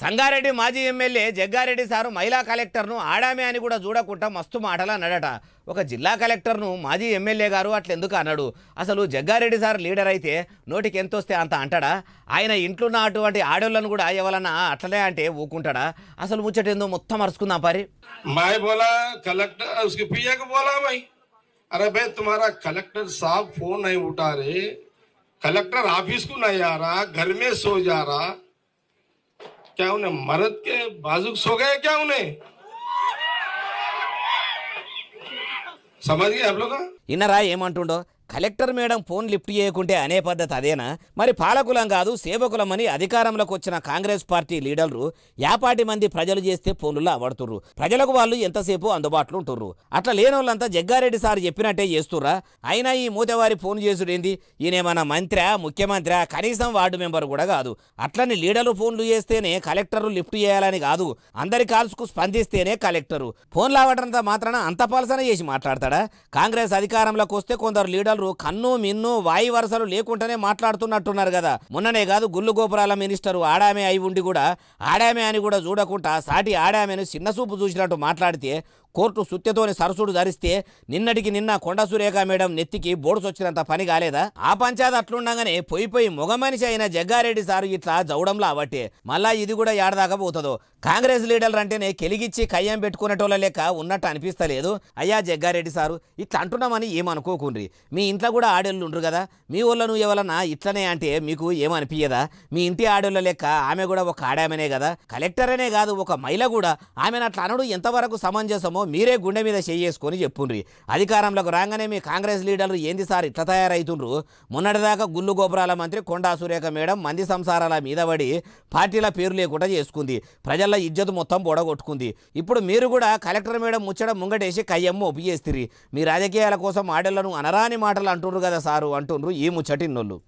సంగారెడ్డి మాజీ MLA Jaggareddy sir మహిళా కలెక్టర్ను ఆడామే అని కూడా చూడకుండా మస్తు మాటలు అన్నాడట ఒక జిల్లా కలెక్టర్ను మాజీ ఎమ్మెల్యే గారు అట్లెందుకు అన్నాడు అసలు జగ్గారెడ్డి సార్ లీడర్ అయితే నోటికి ఎంత వస్తే అంత అంటాడా ఆయన ఇంట్లోన్న అటువంటి ఆడోళ్ళను కూడా ఎవరన్నా అట్లనే అంటే ఊకుంటాడా అసలు ముచ్చట ఏందో మొత్తం అరుచుకుందాం పరి కలెక్టర్ बोला कलेक्टर उसके पिया को क्या उन्हें मर्द के बाजू सो गए क्या उन्हें समझ गए आप लोग इन इनरा ఏమంటుండో కలెక్టర్ మేడం ఫోన్ లిఫ్ట్ చేయకుంటే అనే పద్ధతి అదేనా మరి పాలకులం కాదు సేవకులమని అధికారంలోకి వచ్చిన కాంగ్రెస్ పార్టీ లీడర్లు యాపాటి మంది ప్రజలు చేస్తే ఫోన్లు అవడుతుర్రు ప్రజలకు వాళ్ళు ఎంతసేపు అందుబాటులో ఉంటుర్రు అట్లా లేని వాళ్ళంతా జగ్గారెడ్డి సార్ చెప్పినట్టే చేస్తుర్రా అయినా ఈ మూతవారి ఫోన్ చేసుడేంది ఈయనేమన్నా మంత్రి ముఖ్యమంత్రి కనీసం వార్డు మెంబర్ కూడా కాదు అట్లని లీడర్లు ఫోన్లు చేస్తేనే కలెక్టర్లు లిఫ్ట్ చేయాలని కాదు అందరి కాల్స్కు స్పందిస్తేనే కలెక్టరు ఫోన్లు అవ్వడంతో మాత్రాన అంత పలసన చేసి మాట్లాడతాడా కాంగ్రెస్ అధికారంలోకి వస్తే కొందరు లీడర్లు మినిస్టర్లు కన్ను మిన్ను వాయి వరసలు లేకుండానే మాట్లాడుతున్నట్టున్నారు కదా మొన్ననే కాదు గుల్లు గోపురాల మినిస్టర్ ఆడామే అయి ఉండి కూడా ఆడామే అని కూడా చూడకుండా సాటి ఆడామేను చిన్న చూపు చూసినట్టు మాట్లాడితే కోర్టు సుత్తెతోని సరసుడు ధరిస్తే నిన్నటికి నిన్న కొండ సురేఖ మేడం నెత్తికి బోడుసొచ్చినంత పని కాలేదా ఆ పంచాయత్ అట్లుండగానే పోయి పోయి మొగ మనిషి అయిన జగ్గారెడ్డి సారు ఇట్లా జవడంలా అవట్టి మళ్ళా ఇది కూడా ఏడదాకా పోతుందో కాంగ్రెస్ లీడర్లు అంటేనే కెలిగిచ్చి కయ్యం పెట్టుకునేటోళ్ళ లేక ఉన్నట్టు అనిపిస్తలేదు అయ్యా జగ్గారెడ్డి సారు ఇట్లా అంటున్నామని ఏమనుకోకుండ్రి మీ ఇంట్లో కూడా ఆడేళ్ళు ఉండరు కదా మీ నువ్వు ఎవరన్నా ఇట్లనే అంటే మీకు ఏమనిపించదా మీ ఇంటి ఆడోళ్ళ లెక్క ఆమె కూడా ఒక ఆడామనే కదా కలెక్టర్ అనే కాదు ఒక మహిళ కూడా ఆమెను అట్లా అనడు ఎంతవరకు సమంజసమో మీరే గుండె మీద చేసుకొని చెప్పుండ్రి అధికారంలోకి రాగానే మీ కాంగ్రెస్ లీడర్లు ఏంది సార్ ఇట్లా తయారవుతుండ్రు మొన్నటిదాకా గుళ్ళు గోపురాల మంత్రి కొండా సురేఖ మేడం మంది సంసారాల మీద పడి పార్టీల పేరు లేకుండా చేసుకుంది ప్రజల ఇజ్జత్ మొత్తం పొడగొట్టుకుంది ఇప్పుడు మీరు కూడా కలెక్టర్ మేడం ముచ్చడం ముంగటేసి కయ్యమ్మ ఒప్పిచేస్తురి మీ రాజకీయాల కోసం ఆడళ్లను అనరాని మాటలు అంటుండ్రు కదా సారు అంటుండ్రు ఈ ముచ్చటిన్నోళ్ళు